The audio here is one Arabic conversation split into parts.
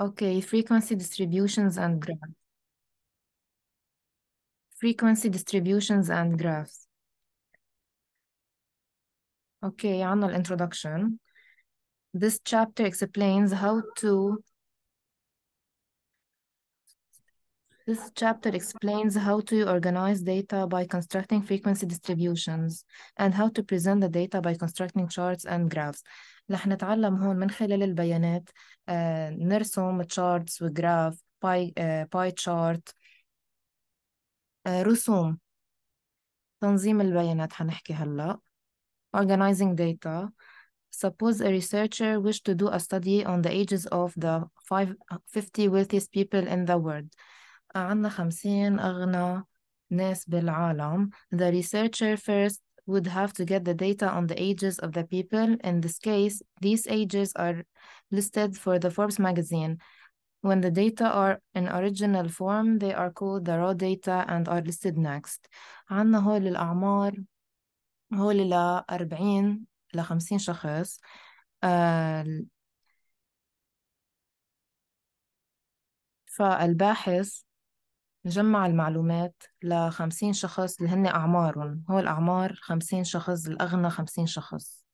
Okay, frequency distributions and graphs. Frequency distributions and graphs. Okay, annual introduction. This chapter explains how to This chapter explains how to organize data by constructing frequency distributions and how to present the data by constructing charts and graphs. رح نتعلم هون من خلال البيانات نرسم تشارتس وجراف باي باي تشارت رسوم تنظيم البيانات حنحكي هلا organizing data Suppose a researcher wish to do a study on the ages of the five, 50 wealthiest people in the world. عندنا 50 أغنى ناس بالعالم. The researcher first would have to get the data on the ages of the people. In this case, these ages are listed for the Forbes magazine. When the data are in original form, they are called the raw data and are listed next. عنا هول الأعمار هول ل 40 ل 50 شخص. فالباحث نجمع المعلومات لخمسين شخص اللي هن أعمارهم هو الأعمار خمسين شخص الأغنى خمسين شخص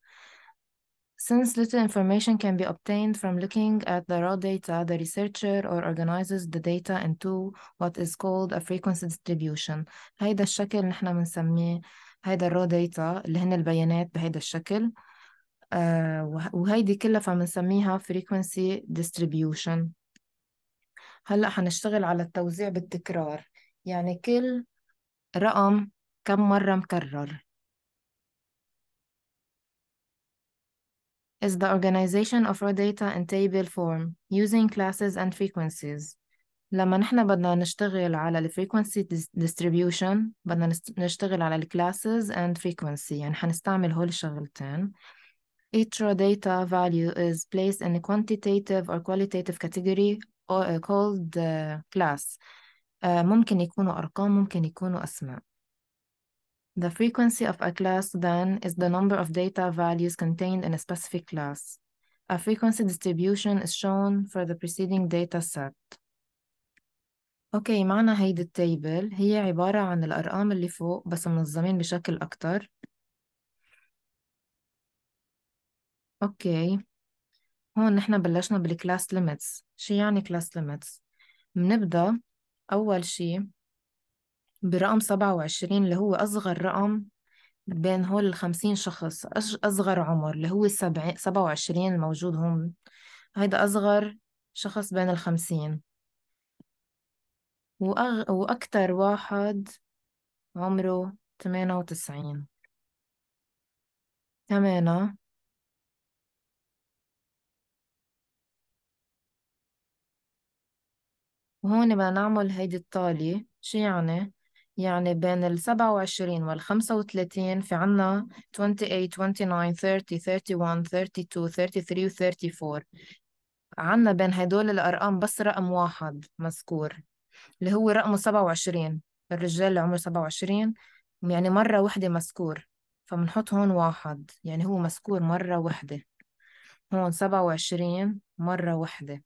Since little information can be obtained from looking at the raw data, the researcher or organizes the data into what is called a frequency distribution. هيدا الشكل نحن بنسميه هيدا الرو داتا اللي هن البيانات بهيدا الشكل uh, وهيدي كلها فبنسميها frequency distribution هلا حنشتغل على التوزيع بالتكرار يعني كل رقم كم مرة مكرر is the organization of our data in table form using classes and frequencies. لما نحن بدنا نشتغل على ال frequency distribution بدنا نشتغل على ال classes and frequency يعني حنستعمل هول الشغلتين. Each raw data value is placed in a quantitative or qualitative category called class ممكن يكونوا أرقام ممكن يكونوا أسماء The frequency of a class then is the number of data values contained in a specific class. A frequency distribution is shown for the preceding data set. Okay, معنا هيدي التابل هي عبارة عن الأرقام اللي فوق بس منظمين بشكل أكتر Okay, هون نحن بلشنا بالكلاس ليميتس شو يعني كلاس ليميتس بنبدأ أول شي برقم 27 اللي هو أصغر رقم بين هول الخمسين شخص أصغر عمر اللي هو 27 سبعة وعشرين الموجود هون هيدا أصغر شخص بين الخمسين وأغ... وأكتر واحد عمره تمانية وتسعين وهون بدنا نعمل هيدي التالي شو يعني؟ يعني بين ال 27 وال 35 في عنا 28 29 30 31 32 33 و 34 عنا بين هدول الأرقام بس رقم واحد مذكور اللي هو رقمه 27 الرجال اللي عمره 27 يعني مرة وحدة مذكور فبنحط هون واحد يعني هو مذكور مرة وحدة هون 27 مرة وحدة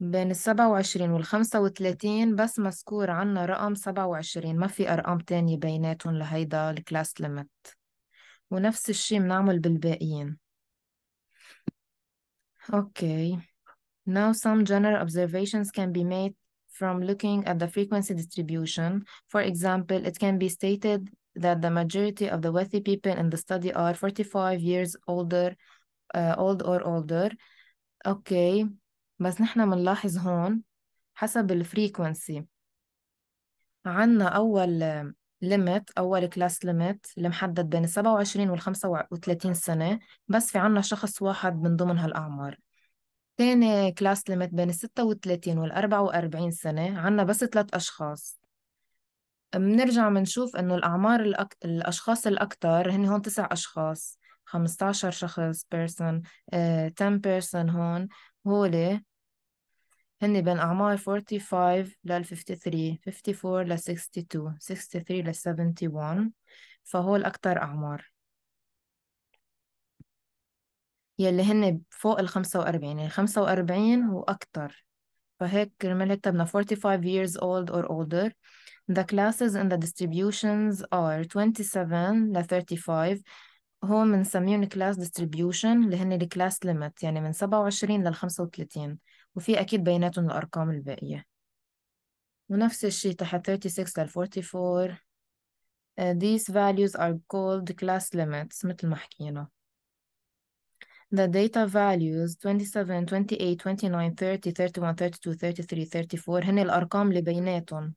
بين السبعة وعشرين والخمسة وثلاثين بس مذكور عنا رقم سبعة وعشرين ما في أرقام تانية بيناتهم لهيدا الكلاس ليمت ونفس الشي بنعمل بالباقيين أوكي Now some general observations can be made from looking at the frequency distribution. For example, it can be stated that the majority of the wealthy people in the study are 45 years older, uh, old or older. Okay, بس نحن بنلاحظ هون حسب الفريكونسي عنا أول ليميت أول كلاس ليميت اللي محدد بين 27 وال 35 سنة بس في عنا شخص واحد من ضمن هالأعمار تاني كلاس ليميت بين 36 وال 44 سنة عنا بس ثلاث أشخاص بنرجع بنشوف إنه الأعمار الأك... الأشخاص الأكتر هن هون تسع أشخاص 15 شخص بيرسون 10 بيرسون هون هولي هن بين أعمار 45 لل 53 54 لل 62 63 لل 71 فهو الأكتر أعمار يلي هن فوق ال 45 يعني 45 وأكتر فهيك كرمال هيك كتبنا 45 years old or older The classes in the distributions are 27 ل 35 هون بنسميهم class distribution اللي هن class limit يعني من 27 لل 35 وفي أكيد بيانات الأرقام الباقية ونفس الشيء تحت 36 لل 44 uh, These values are called class limits مثل ما حكينا The data values 27, 28, 29, 30, 31, 32, 33, 34 هن الأرقام اللي بيناتهم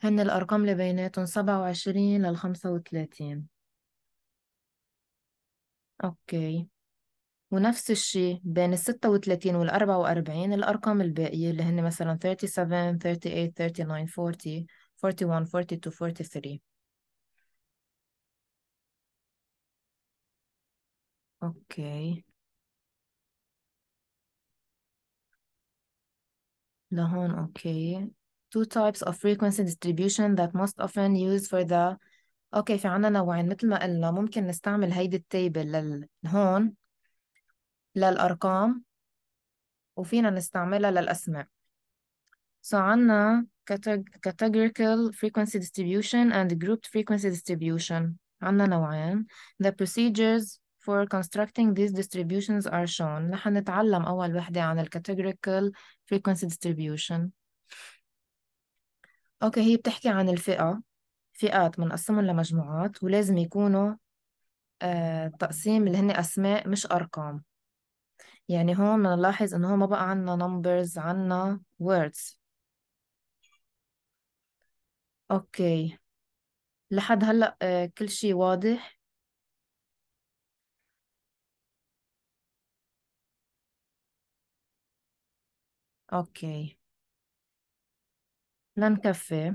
هن الأرقام اللي بيناتهم 27 لل 35 أوكي okay. ونفس الشيء بين ال 36 وال 44 الأرقام الباقية اللي هن مثلا 37 38 39 40 41 42 43 أوكي لهون أوكي two types of frequency distribution that most often used for the أوكي في عنا نوعين مثل ما قلنا ممكن نستعمل هيدي التيبل لهون للأرقام وفينا نستعملها للأسماء so عنا categorical frequency distribution and grouped frequency distribution عنا نوعين the procedures for constructing these distributions are shown رح نتعلم أول وحدة عن ال categorical frequency distribution أوكي هي بتحكي عن الفئة فئات بنقسمهم لمجموعات ولازم يكونوا تقسيم اللي هن أسماء مش أرقام يعني هون بنلاحظ إنه ما بقى عنا numbers عنا words أوكي لحد هلأ آه، كل شي واضح أوكي لنكفي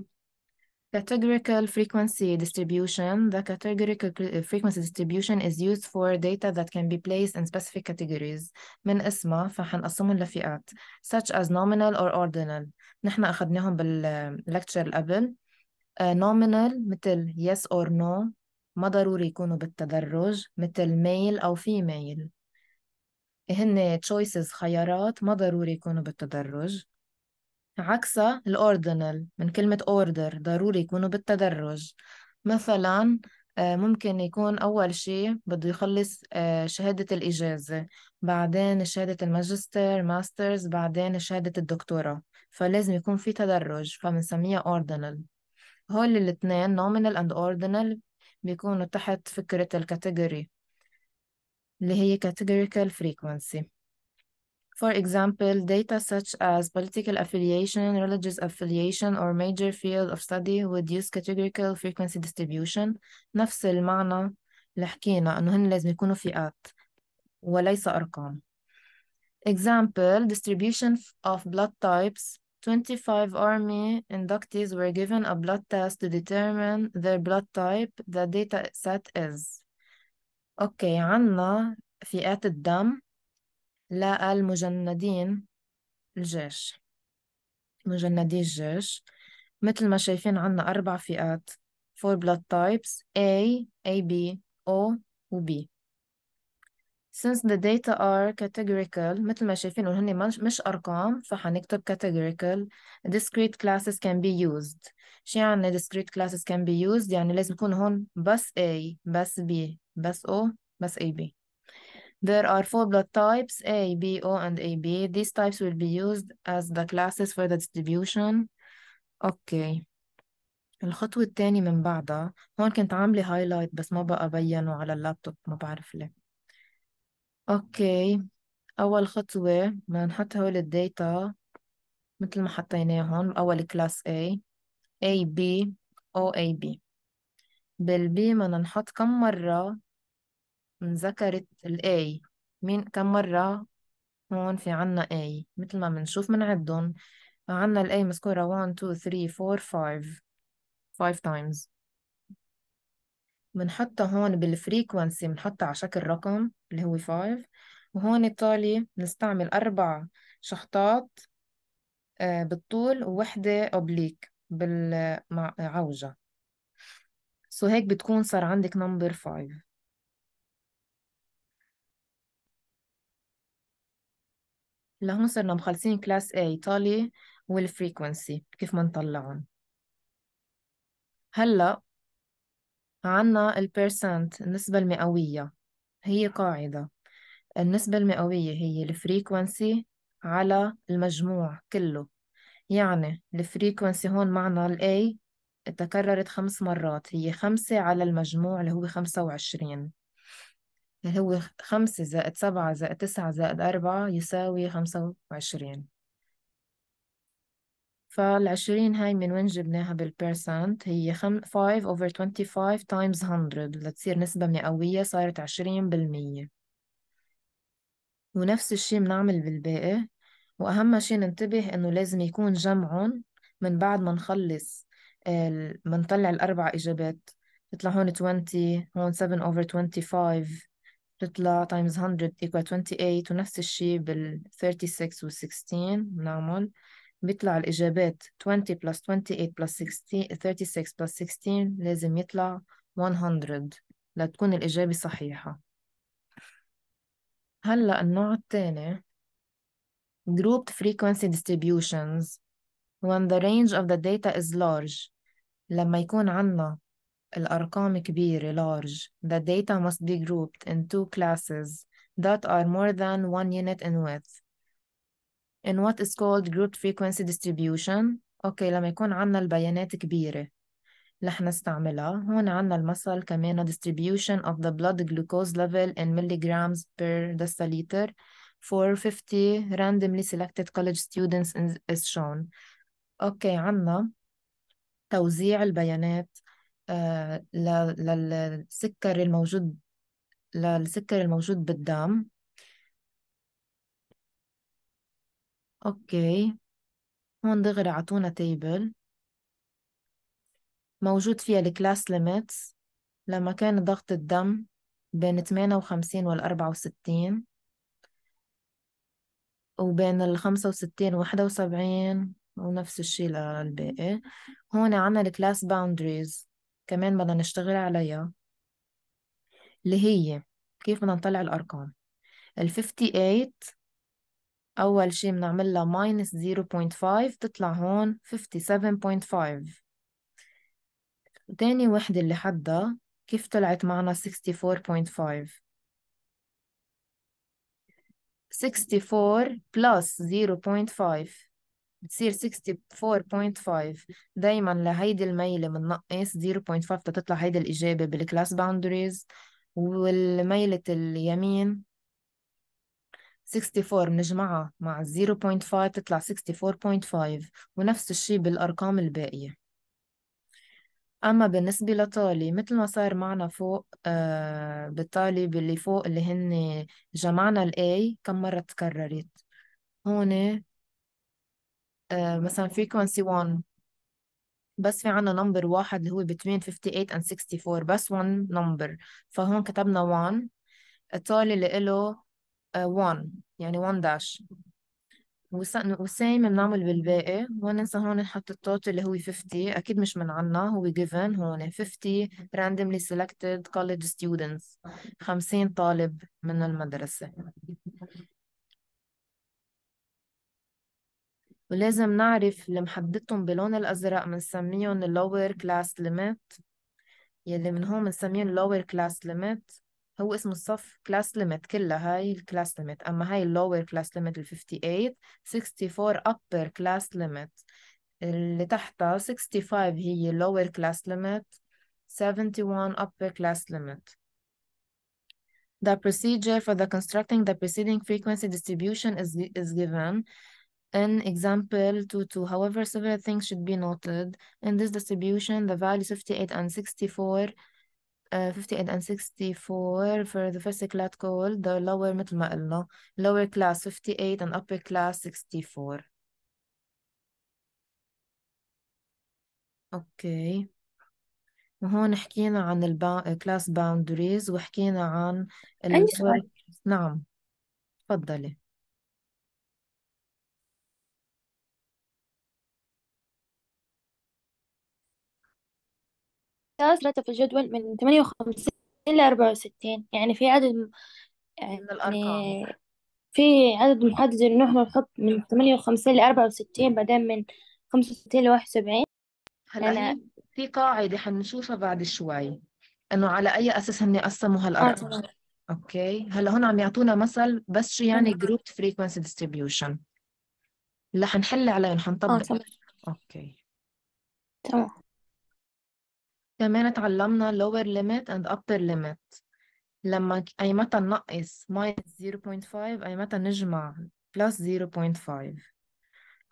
Categorical frequency distribution. The categorical frequency distribution is used for data that can be placed in specific categories. من اسمها فحنقسمهم لفئات such as nominal or ordinal. نحن أخذناهم بالlecture lecture قبل. Uh, nominal مثل yes or no ما ضروري يكونوا بالتدرج مثل male أو female. هن choices خيارات ما ضروري يكونوا بالتدرج. عكسها الأوردينال من كلمة أوردر ضروري يكونوا بالتدرج مثلا آه، ممكن يكون أول شيء بده يخلص آه، شهادة الإجازة بعدين شهادة الماجستير ماسترز بعدين شهادة الدكتوراه فلازم يكون في تدرج فبنسميها أوردينال هول الاثنين nominal and ordinal بيكونوا تحت فكرة الكاتيجوري اللي هي categorical frequency For example, data such as political affiliation, religious affiliation, or major field of study would use categorical frequency distribution نفس المعنى اللي حكينا إنه هن لازم يكونوا فئات وليس أرقام. Example, distribution of blood types 25 army inductees were given a blood test to determine their blood type. The data set is. Okay, عنا فئات الدم للمجندين الجيش مجندي الجيش مثل ما شايفين عنا أربع فئات four blood types A, AB, O و B Since the data are categorical مثل ما شايفين هن مش, مش أرقام فحنكتب categorical discrete classes can be used شو يعني discrete classes can be used يعني لازم يكون هون بس A بس B بس O بس AB There are four blood types, A, B, O, and AB. These types will be used as the classes for the distribution. Okay. الخطوة الثانية من بعدها هون كنت عاملة هايلايت بس ما بقى بينه على اللابتوب ما بعرف ليه اوكي أول خطوة بنحط نحط هول الداتا مثل ما حطيناهم أول كلاس A AB OAB O A B بالبي بدنا نحط كم مرة ذكرت الاي مين كم مرة هون في عنا اي مثل ما بنشوف بنعدهم عنا الاي مذكورة 1 2 3 4 5 5 تايمز بنحطها هون بالفريكونسي بنحطها على شكل رقم اللي هو 5 وهون التالي بنستعمل أربع شحطات آه، بالطول ووحدة أوبليك بالعوجة سو so هيك بتكون صار عندك نمبر 5 لهون صرنا مخلصين كلاس A ايطالي والفريكونسي كيف ما نطلعهم هلا عنا البيرسنت النسبة المئوية هي قاعدة النسبة المئوية هي الفريكونسي على المجموع كله يعني الفريكونسي هون معنا ال A تكررت خمس مرات هي خمسة على المجموع اللي هو خمسة وعشرين اللي يعني هو خمسة زائد سبعة زائد تسعة زائد أربعة يساوي خمسة وعشرين فالعشرين هاي من وين جبناها بالبيرسنت هي خم... 5 over 25 times 100 لتصير نسبة مئوية صارت عشرين بالمية ونفس الشي بنعمل بالباقي وأهم شي ننتبه إنه لازم يكون جمعهم من بعد ما نخلص ال... ما نطلع الأربع إجابات تطلع هون 20 هون 7 over 25 تطلع times 100 equal 28 ونفس الشيء بال 36 و 16 بنعمل بيطلع الإجابات 20 plus 28 plus 16 36 plus 16 لازم يطلع 100 لتكون الإجابة صحيحة هلأ النوع الثاني grouped frequency distributions when the range of the data is large لما يكون عنا الأرقام كبيرة large the data must be grouped in two classes that are more than one unit in width in what is called grouped frequency distribution Okay, لما يكون عنا البيانات كبيرة رح نستعملها هون عنا المثل كمان distribution of the blood glucose level in milligrams per deciliter for 50 randomly selected college students is shown Okay, عنا توزيع البيانات للسكر الموجود للسكر الموجود بالدم اوكي هون دغري عطونا تيبل موجود فيها الكلاس ليميتس لما كان ضغط الدم بين 58 وال 64 وبين ال 65 و 71 ونفس الشي للباقي هون عنا الكلاس باوندريز كمان بدنا نشتغل عليها اللي هي كيف بدنا نطلع الأرقام ال 58 أول شي بنعمل لها ماينس 0.5 تطلع هون 57.5 تاني وحدة اللي حدها كيف طلعت معنا 64.5 64 plus 0.5 بتصير 64.5 دايما لهيدي الميلة بننقص 0.5 تطلع هيدي الإجابة بالكلاس باوندريز والميلة اليمين 64 بنجمعها مع 0.5 تطلع 64.5 ونفس الشي بالأرقام الباقية أما بالنسبة لطالي مثل ما صار معنا فوق آه بالطالي اللي فوق اللي هن جمعنا الاي كم مرة تكررت هون آه، مثلا frequency 1 بس في عنا نمبر واحد اللي هو between 58 and 64 بس 1 number فهون كتبنا 1 التالي اللي إله 1 آه، يعني 1 داش والسيم بنعمل بالباقي هون ننسى هون نحط التوتال اللي هو 50 اكيد مش من عنا هو given هون 50 randomly selected college students 50 طالب من المدرسة ولازم نعرف اللي محددتهم باللون الأزرق منسميهم اللور كلاس ليميت يلي من هون منسميهم اللور كلاس ليميت هو اسم الصف كلاس ليميت كلها هاي الكلاس ليميت أما هاي اللور كلاس ليميت ال 58 64 upper كلاس ليميت اللي تحتها 65 هي lower class limit 71 upper class limit The procedure for the constructing the preceding frequency distribution is, is given An example 2.2, however, several things should be noted. In this distribution, the values 58 and 64 uh, 58 and 64 for the first class called the lower middle class, lower class 58 and upper class 64 Okay. وهون حكينا عن البا... class boundaries وحكينا عن ال... عندي نعم تفضلي الممتاز رتب الجدول من 58 ل 64 يعني في عدد من يعني الأرقام في عدد محدد إنه إحنا نحط من 58 ل 64 بعدين من 65 ل 71 هلا أنا في قاعدة حنشوفها بعد شوي إنه على أي أساس هن قسموا هالأرقام آه اوكي هلا هون عم يعطونا مثل بس شو يعني جروب فريكونسي ديستريبيوشن رح نحل عليهم حنطبق آه اوكي تمام كمان اتعلمنا lower limit and upper limit لما أي متى ننقص minus 0.5 أي متى نجمع plus 0.5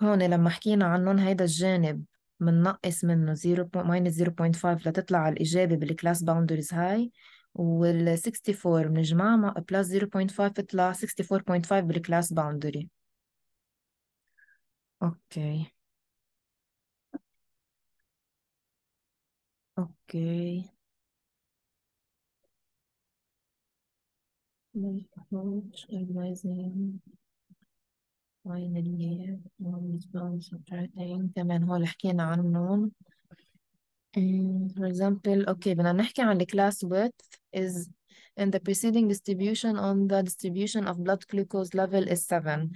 هون لما حكينا عنهم هيدا الجانب بننقص منه 0 minus 0.5 لتطلع الإجابة بالكلاس boundaries هاي وال 64 بنجمعها مع plus 0.5 بتطلع 64.5 بالكلاس boundary اوكي Okay. My coach advising year on response subtracting تمام هو اللي حكينا عنه And for example okay بدنا نحكي عن the class width is in the preceding distribution on the distribution of blood glucose level is 7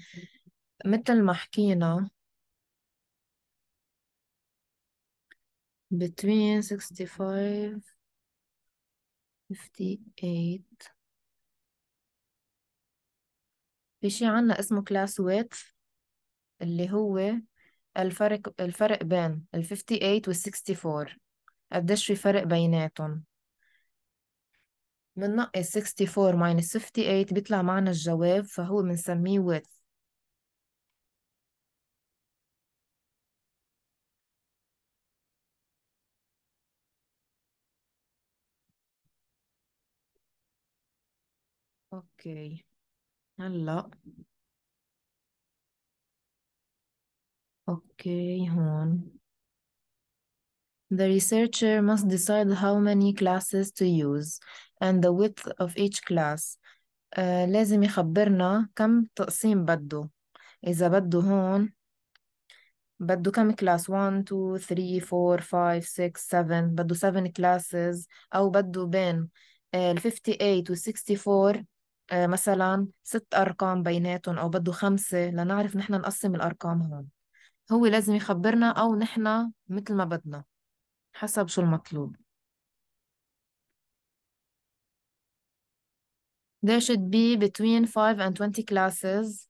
مثل ما حكينا between 65 58 في شي عنا اسمه class width اللي هو الفرق الفرق بين ال 58 وال 64 قديش في فرق بيناتهم بننقي 64 minus 58 بيطلع معنا الجواب فهو بنسميه width اوكي هلا اوكي هون The researcher must decide how many classes to use and the width of each class. Uh, لازم يخبرنا كم تقسيم بده إذا بده هون بده كم كلاس 1 2 3 4 5 6 7 بده 7 classes أو بده بين ال 58 و 64 آه، مثلا ست أرقام بيناتهم أو بده خمسة لنعرف نحن نقسم الأرقام هون هو لازم يخبرنا أو نحن مثل ما بدنا حسب شو المطلوب There should be between 5 and 20 classes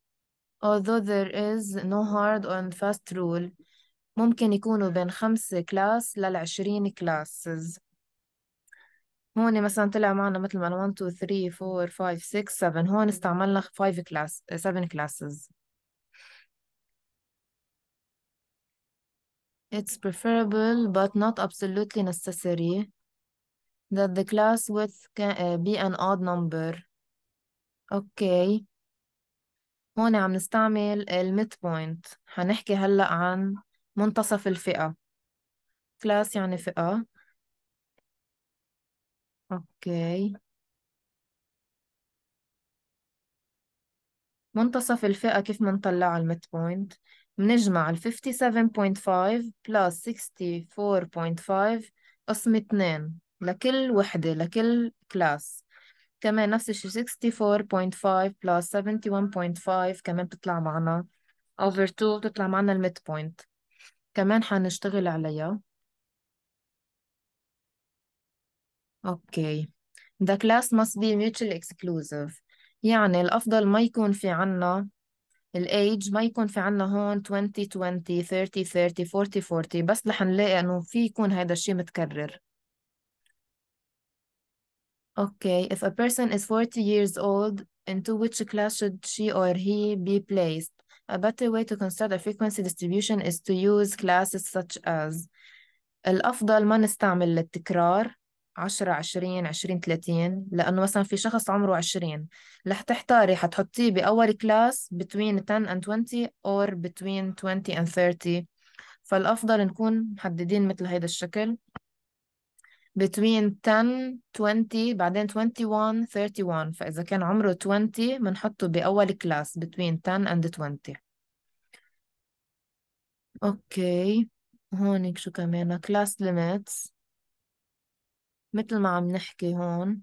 although there is no hard and fast rule ممكن يكونوا بين خمسة كلاس للعشرين classes هون مثلا طلع معنا مثل ما 1 2 3 4 5 6 7 هون استعملنا 5 كلاس 7 classes It's preferable but not absolutely necessary that the class width can, be an odd number. Okay. هون عم نستعمل ال midpoint. حنحكي هلأ عن منتصف الفئة. Class يعني فئة اوكي منتصف الفئة كيف منطلعه الميد بوينت بنجمع ال 57.5 بلس 64.5 قسم 2 لكل وحدة لكل كلاس كمان نفس الشيء 64.5 بلس 71.5 كمان بتطلع معنا over 2 بتطلع معنا الميد بوينت كمان حنشتغل عليها اوكي the class must be mutually exclusive يعني الأفضل ما يكون في عنا الage ما يكون في عنا هون 20 20 30 30 40 40 بس رح نلاقي إنه في يكون هذا الشيء متكرر Okay, if a person is 40 years old, into which class should she or he be placed? A better way to construct a frequency distribution is to use classes such as الأفضل ما نستعمل التكرار 10 20 20 30 لأنه مثلا في شخص عمره 20 رح تحتاري حتحطيه بأول كلاس between 10 and 20 or between 20 and 30 فالأفضل نكون محددين مثل هيدا الشكل between 10 20 بعدين 21 31 فإذا كان عمره 20 بنحطه بأول كلاس between 10 and 20 اوكي هونك شو كمان class limits مثل ما عم نحكي هون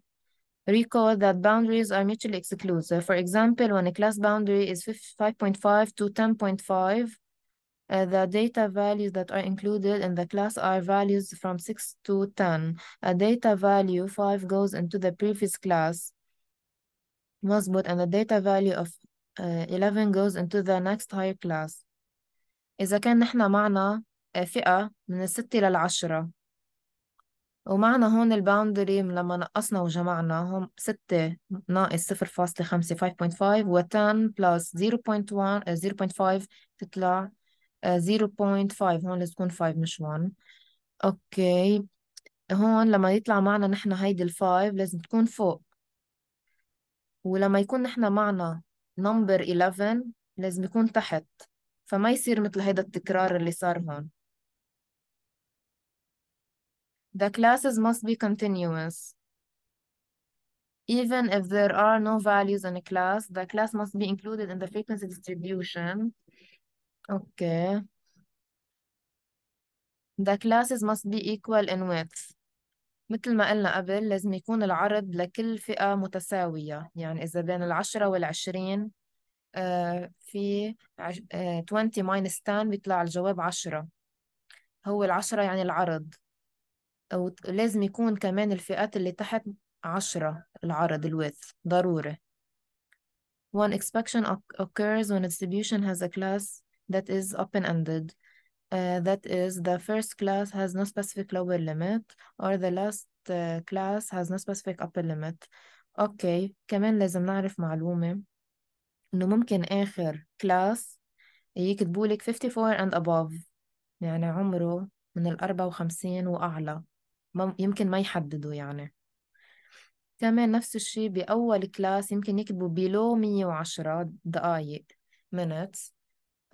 recall that boundaries are mutually exclusive. For example, when a class boundary is 5.5 to 10.5, uh, the data values that are included in the class are values from 6 to 10. A data value 5 goes into the previous class, Masbut, and the data value of uh, 11 goes into the next higher class. إذا كان نحن معنا uh, فئة من الستة للعشرة ومعنا هون الباوندري لما نقصنا وجمعنا هم 6 ناقص 0.5 5.5 و10 بلس 0.1 0.5 تطلع 0.5 آه، هون لازم تكون 5 مش 1 اوكي هون لما يطلع معنا نحن هيدي ال5 لازم تكون فوق ولما يكون نحن معنا نمبر 11 لازم يكون تحت فما يصير مثل هيدا التكرار اللي صار هون The classes must be continuous. Even if there are no values in a class, the class must be included in the frequency distribution. Okay. The classes must be equal in width. مثل ما قلنا قبل لازم يكون العرض لكل فئة متساوية يعني إذا بين العشرة والعشرين في 20 minus 10 بيطلع الجواب عشرة هو العشرة يعني العرض ولازم يكون كمان الفئات اللي تحت عشرة العرض الوث ضروري One expansion occurs when a distribution has a class that is open-ended. Uh, that is, the first class has no specific lower limit or the last uh, class has no specific upper limit. أوكي كمان لازم نعرف معلومة إنه ممكن آخر class يكتبوا لك 54 and above يعني عمره من ال 54 وأعلى يمكن ما يحددوا يعني كمان نفس الشيء بأول كلاس يمكن يكتبوا بلو 110 دقايق minutes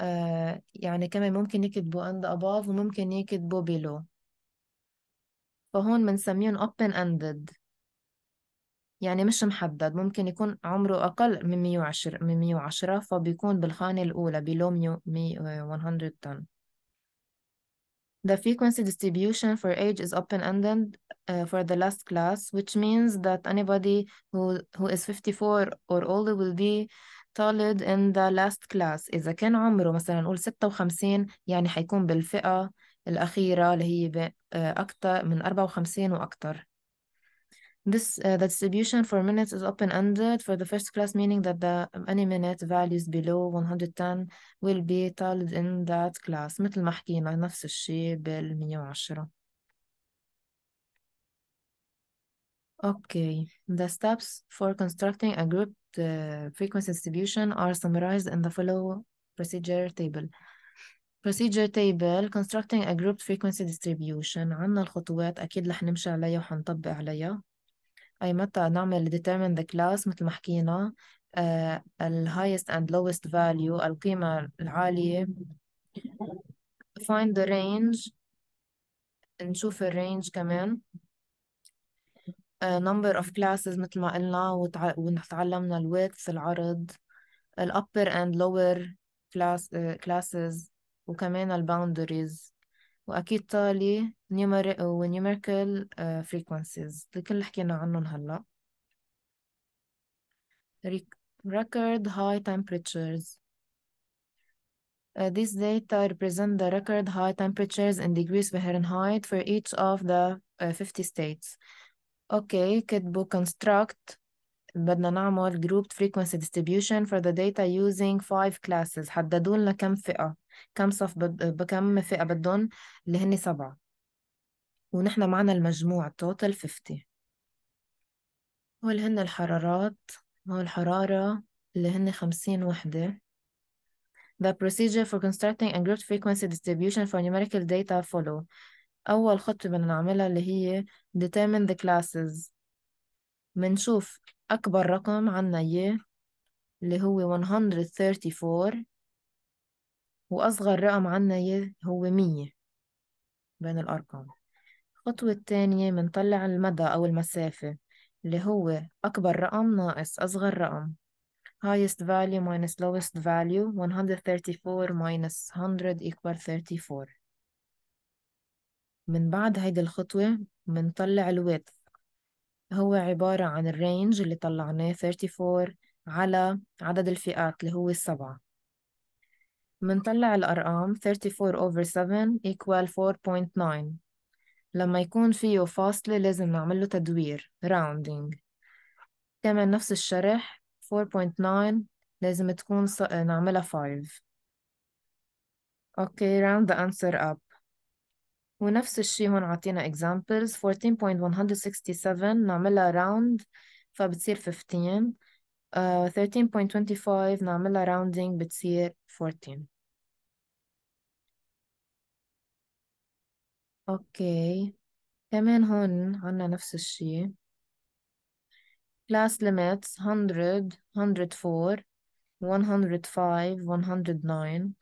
آه يعني كمان ممكن يكتبوا and above وممكن يكتبوا below فهون بنسميهم open ended يعني مش محدد ممكن يكون عمره أقل من 110 من 110 فبيكون بالخانة الأولى below آه، 110 The frequency distribution for age is open-ended uh, for the last class, which means that anybody who, who is 54 or older will be solid in the last class. إذا كان عمره مثلا نقول 56 يعني حيكون بالفئة الأخيرة اللي هي أكتر من 54 وأكتر. This uh, the distribution for minutes is open-ended for the first class, meaning that the um, any minute values below 110 will be tallied in that class. مثل ما حكينا نفس الشيء بال 110. Okay, the steps for constructing a grouped uh, frequency distribution are summarized in the follow procedure table. procedure table constructing a grouped frequency distribution عنا الخطوات أكيد لح نمشي عليها وحنطبق عليها أي متى نعمل determine the class مثل ما حكينا آه ال highest and lowest value القيمة العالية find the range نشوف range كمان number of classes مثل ما قلنا وتع... ال width العرض upper and lower class, uh, classes وكمان boundaries وأكيد تالي numerical frequencies الكل اللي حكينا عنهم هلا record high temperatures Uh, this data represent the record high temperatures in degrees Fahrenheit for each of the uh, 50 states. Okay, كتبوا construct بدنا نعمل grouped frequency distribution for the data using five classes حددوا لنا كم فئة كم صف بد... بكم فئة بدهم اللي هن سبعة ونحن معنا المجموع توتال 50 هن الحرارات هول الحرارة اللي هن 50 وحدة The procedure for constructing a group frequency distribution for numerical data follow أول خطوة بدنا نعملها اللي هي determine the classes منشوف أكبر رقم عنا إياه اللي هو 134 وأصغر رقم عنا هو مية بين الأرقام الخطوة التانية بنطلع المدى أو المسافة اللي هو أكبر رقم ناقص أصغر رقم highest value minus lowest value 134 minus 100 equal 34 من بعد هيدي الخطوة بنطلع width هو عبارة عن الرينج اللي طلعناه 34 على عدد الفئات اللي هو السبعة منطلع الأرقام 34 over 7 equal 4.9 لما يكون فيه فاصلة لازم نعمله تدوير rounding كمان نفس الشرح 4.9 لازم تكون ص... نعملها 5 اوكي okay, round the answer up ونفس الشي هون عطينا examples 14.167 نعملها round فبتصير 15 آه 13.25 نعملها راوندينج بتصير 14 اوكي كمان هون عنا نفس الشي class limits 100 104 105 109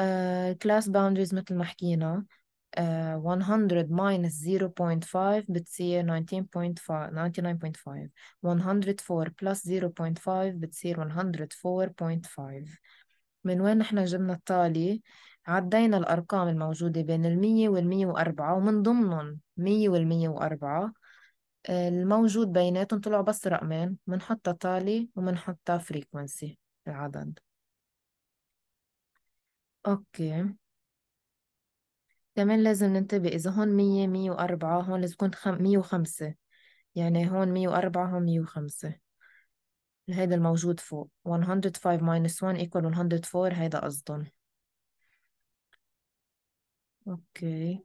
uh, class boundaries مثل ما حكينا آه، uh, 100 minus 0.5 بتصير 19.5 99.5 104 plus 0.5 بتصير 104.5 من وين نحن جبنا التالي عدينا الأرقام الموجودة بين المية والمية وأربعة ومن ضمنهم مية والمية وأربعة آه، الموجود بيناتهم طلعوا بس رقمين بنحطها تالي وبنحطها فريكونسي العدد أوكي كمان لازم ننتبه إذا هون مية مية وأربعة هون لازم تكون خم... مية وخمسة يعني هون مية وأربعة هون مية وخمسة هيدا الموجود فوق 105 minus 1 equal 104 هيدا قصدهم اوكي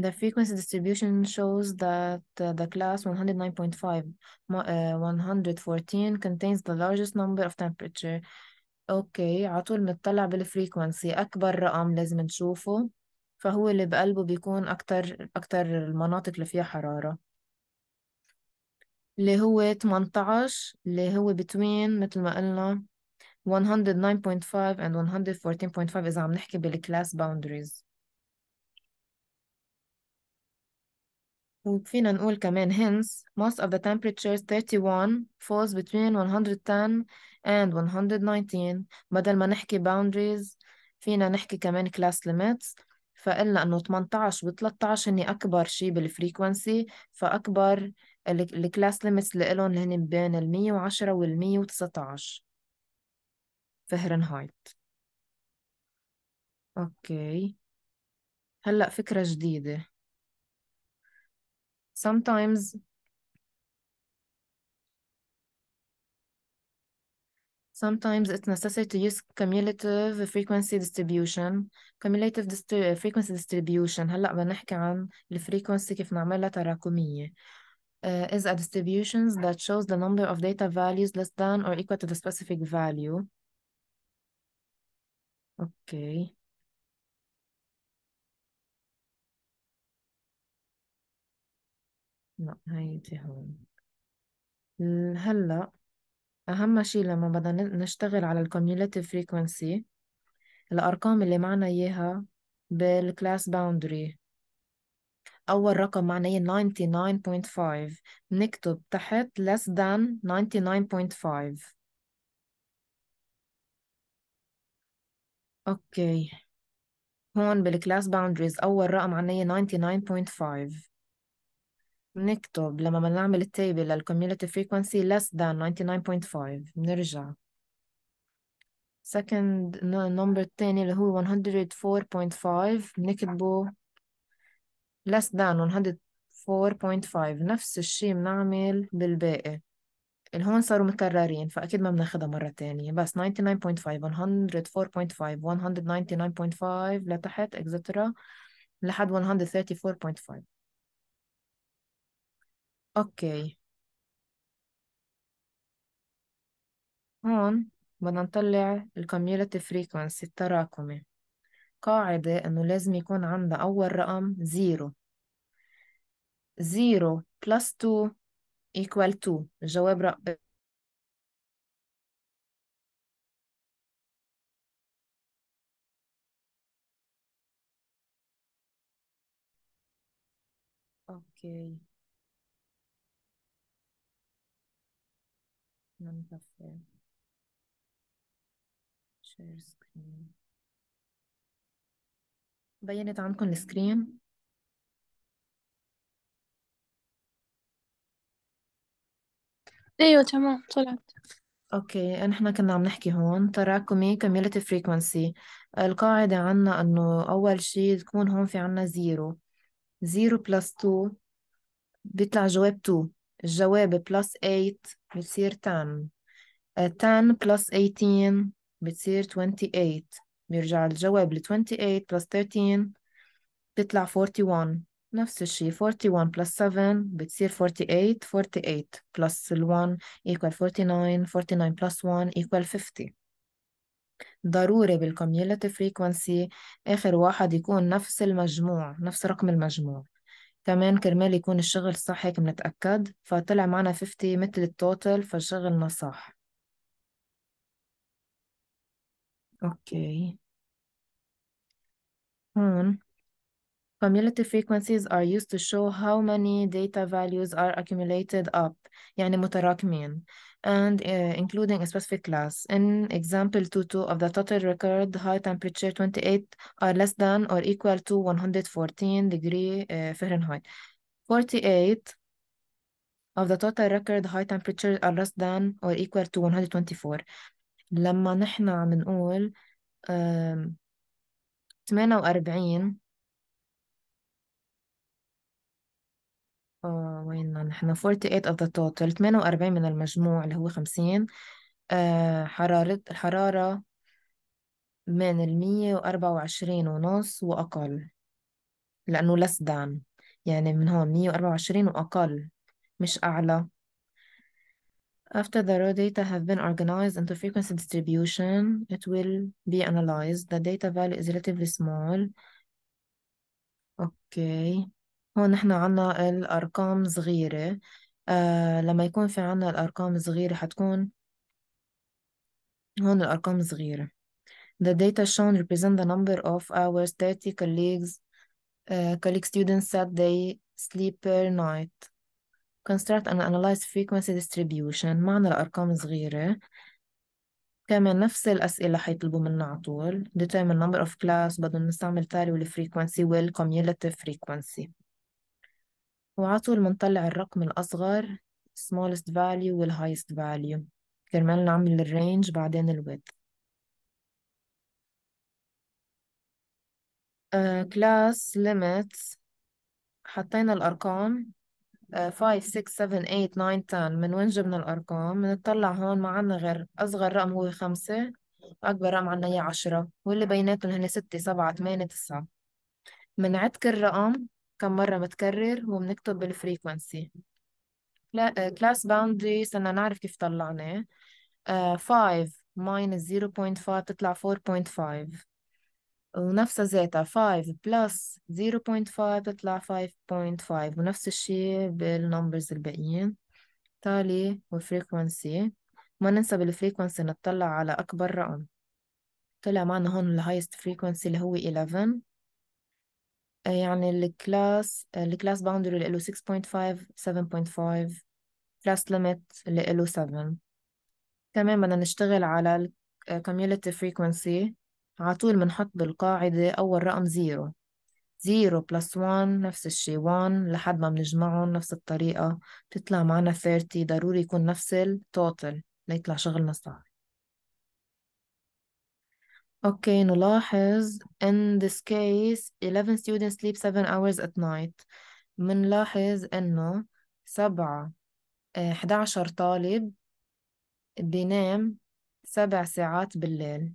The frequency distribution shows that the class 109.5 uh, 114 contains the largest number of temperature اوكي على طول متطلع بالفريكونسي اكبر رقم لازم نشوفه فهو اللي بقلبه بيكون اكتر اكتر المناطق اللي فيها حرارة اللي هو 18 اللي هو between مثل ما قلنا 109.5 and 114.5 إذا عم نحكي بالكلاس boundaries وفينا نقول كمان hence most of the temperatures 31 falls between 110 and 119 بدل ما نحكي boundaries فينا نحكي كمان class limits فقلنا انه 18 و 13 هني اكبر شيء بالفريكونسي فاكبر الكلاس ليميتس اللي لهم هن بين ال 110 وال 119 فهرنهايت اوكي هلا فكرة جديدة sometimes Sometimes it's necessary to use cumulative frequency distribution. Cumulative dist eh, frequency distribution هلا بنحكي عن الفريكونسي كيف نعملها تراكمية. Uh, is a distributions that shows the number of data values less than or equal to the specific value. Okay. لا هيدي هون هلا أهم شيء لما بدنا نشتغل على الكوميوليتيف فريكونسي الأرقام اللي معنا إياها بالكلاس باوندري أول رقم معناه 99.5 نكتب تحت less than 99.5 أوكي هون بالكلاس باوندريز أول رقم معناه 99.5 نكتب لما بدنا نعمل التيبل للكوميونتي frequency less than 99.5 بنرجع second number الثاني اللي هو 104.5 بنكتبه less than 104.5 نفس الشي بنعمل بالباقي الهون صاروا مكررين فأكيد ما بناخدها مرة تانية بس 99.5 104.5 199.5 لتحت etc لحد 134.5 اوكي هون بدنا نطلع الكميولاتي فريكونسي التراكمي قاعدة انه لازم يكون عندها اول رقم زيرو زيرو بلس تو ايكوال تو الجواب رقم اوكي none of شير سكرين بينت عندكم السكرين ايوه تمام طلعت اوكي نحن كنا عم نحكي هون تراكمي cumulative frequency القاعدة عنا انه اول شي تكون هون في عنا زيرو زيرو plus 2 بيطلع جواب 2 الجواب plus 8 بتصير 10 10 plus 18 بتصير 28 بيرجع الجواب ل 28 plus 13 بتطلع 41 نفس الشيء 41 plus 7 بتصير 48 48 plus 1 equal 49 49 plus 1 equal 50 ضروري بالكوميولاتيف فريكونسي آخر واحد يكون نفس المجموع نفس رقم المجموع كمان كرمال يكون الشغل صح هيك بنتأكد فطلع معنا 50 مثل التوتال فشغلنا صح اوكي هون Cumulative frequencies are used to show how many data values are accumulated up يعني متراكمين and uh, including a specific class. In example 2.2 of the total record, high temperature 28 are less than or equal to 114 degree uh, Fahrenheit. 48 of the total record high temperature are less than or equal to 124. لما نحنا عم نقول um, 48 اه وين نحن 48 of the total 48 من المجموع اللي هو 50 حرارة الحرارة من ال 124 ونص وأقل لأنه less than يعني من هون 124 وأقل مش أعلى After the raw data have been organized into frequency distribution, it will be analyzed. The data value is relatively small. Okay. هون نحن عنا الأرقام صغيرة آه لما يكون في عنا الأرقام صغيرة حتكون هون الأرقام صغيرة The data shown represent the number of hours 30 colleagues uh, colleague students said they sleep per night construct and analyze frequency distribution معنى الأرقام صغيرة كمان نفس الأسئلة حيطلبوا منا على طول determine number of class بدنا نستعمل تالي والfrequency والcumulative frequency وعلى طول بنطلع الرقم الأصغر smallest value وال highest value كرمال نعمل range بعدين ال width uh, آه، limits حطينا الأرقام 5 6 7 8 9 10 من وين جبنا الأرقام بنطلع هون ما عندنا غير أصغر رقم هو 5 أكبر رقم عندنا إياه 10 واللي بيناتهم هن 6 7 8 9 بنعد كل رقم كم مرة متكرر وبنكتب الفريكونسي آه، class boundary صرنا نعرف كيف طلعناه uh, آه، 5 minus 0.5 تطلع 4.5 ونفسها زيتا 5 بلس 0.5 تطلع 5.5 ونفس الشيء بالنمبرز الباقيين تالي والفريكونسي ما ننسى بالفريكونسي نطلع على أكبر رقم طلع معنا هون الهايست فريكونسي اللي هو 11 آه، يعني الكلاس الكلاس باوندري اللي له 6.5 7.5 كلاس ليميت اللي له 7 كمان بدنا نشتغل على الكوميوليتيف فريكونسي آه، على طول بنحط بالقاعدة أول رقم زيرو زيرو بلس 1 نفس الشي 1 لحد ما بنجمعهم نفس الطريقة بتطلع معنا 30 ضروري يكون نفس التوتل ليطلع شغلنا صعب اوكي نلاحظ in this case 11 students sleep 7 hours at night منلاحظ انه سبعة آه، 11 طالب بينام سبع ساعات بالليل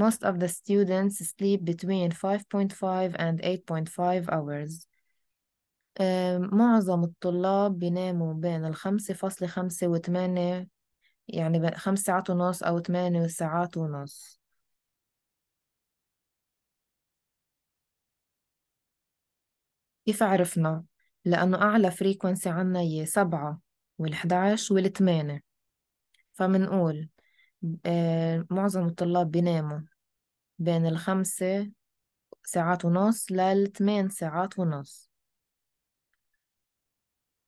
Most of the students sleep between 5.5 and 8.5 hours معظم الطلاب بيناموا بين الخمسة فاصلة خمسة وثمانية يعني خمس ساعات ونص أو ثمانية ساعات ونص كيف عرفنا؟ لأنه أعلى فريكونسي عنا هي سبعة وال11 والثمانية فمنقول آه، معظم الطلاب بيناموا بين الخمسة ساعات ونص للثمان ساعات ونص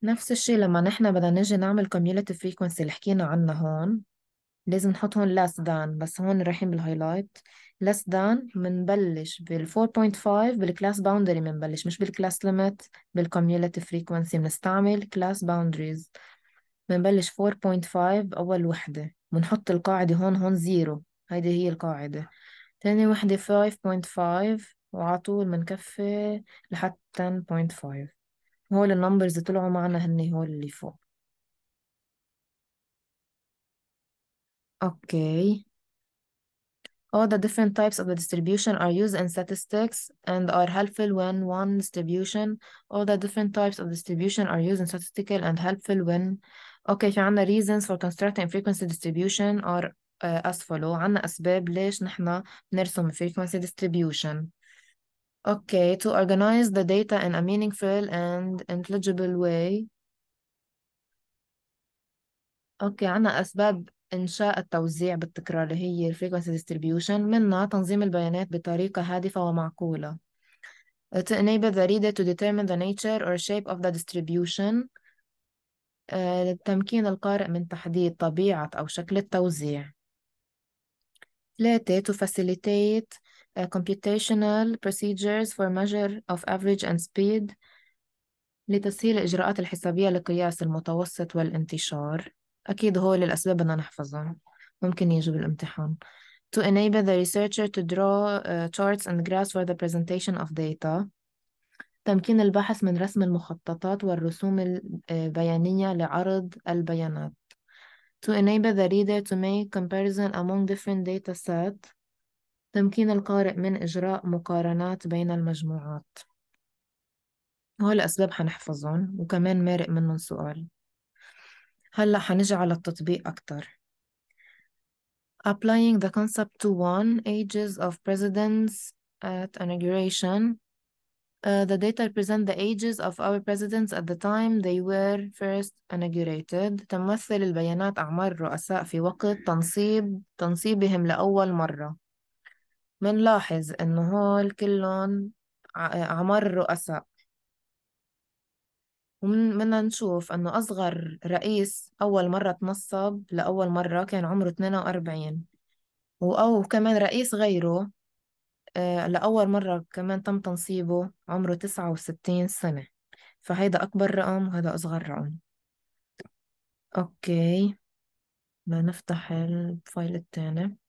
نفس الشي لما نحن بدنا نجي نعمل community frequency اللي حكينا عنها هون لازم نحط هون less than بس هون رايحين بالهايلايت less than بنبلش بال 4.5 بالكلاس باوندري بنبلش مش بالكلاس ليميت بالكوميولاتيف فريكونسي بنستعمل كلاس باوندريز بنبلش 4.5 أول وحدة بنحط القاعدة هون هون زيرو هيدي هي القاعدة تاني وحدة 5.5 وعلى طول بنكفي لحد 10.5 هول النمبرز اللي طلعوا معنا هن هول اللي فوق اوكي All the different types of the distribution are used in statistics and are helpful when one distribution. All the different types of distribution are used in statistical and helpful when. Okay, في the reasons for constructing frequency distribution are uh, as follow. عنا أسباب ليش نحنا بنرسم frequency distribution. Okay, to organize the data in a meaningful and intelligible way. Okay, عنا أسباب إنشاء التوزيع بالتكرار اللي هي frequency distribution منها تنظيم البيانات بطريقة هادفة ومعقولة to enable the reader to determine the nature or shape of the distribution لتمكين uh, القارئ من تحديد طبيعة أو شكل التوزيع ثلاثة to facilitate uh, computational procedures for measure of average and speed لتسهيل الإجراءات الحسابية لقياس المتوسط والانتشار أكيد هو للأسباب بدنا نحفظها ممكن يجوا بالامتحان to enable the researcher to draw uh, charts and graphs for the presentation of data تمكين الباحث من رسم المخططات والرسوم البيانية uh, لعرض البيانات to enable the reader to make comparison among different data sets تمكين القارئ من إجراء مقارنات بين المجموعات هول الأسباب حنحفظهم وكمان مارق منهم سؤال هلا حنجي على التطبيق أكتر applying the concept to one ages of presidents at inauguration uh, the data represent the ages of our presidents at the time they were first inaugurated تمثل البيانات أعمار الرؤساء في وقت تنصيب تنصيبهم لأول مرة منلاحظ إنه هول كلهم أعمار الرؤساء ومنا نشوف أنه أصغر رئيس أول مرة تنصب لأول مرة كان عمره 42 أو كمان رئيس غيره آه، لأول مرة كمان تم تنصيبه عمره 69 سنة فهيدا أكبر رقم وهذا أصغر رقم أوكي لنفتح الفايل الثاني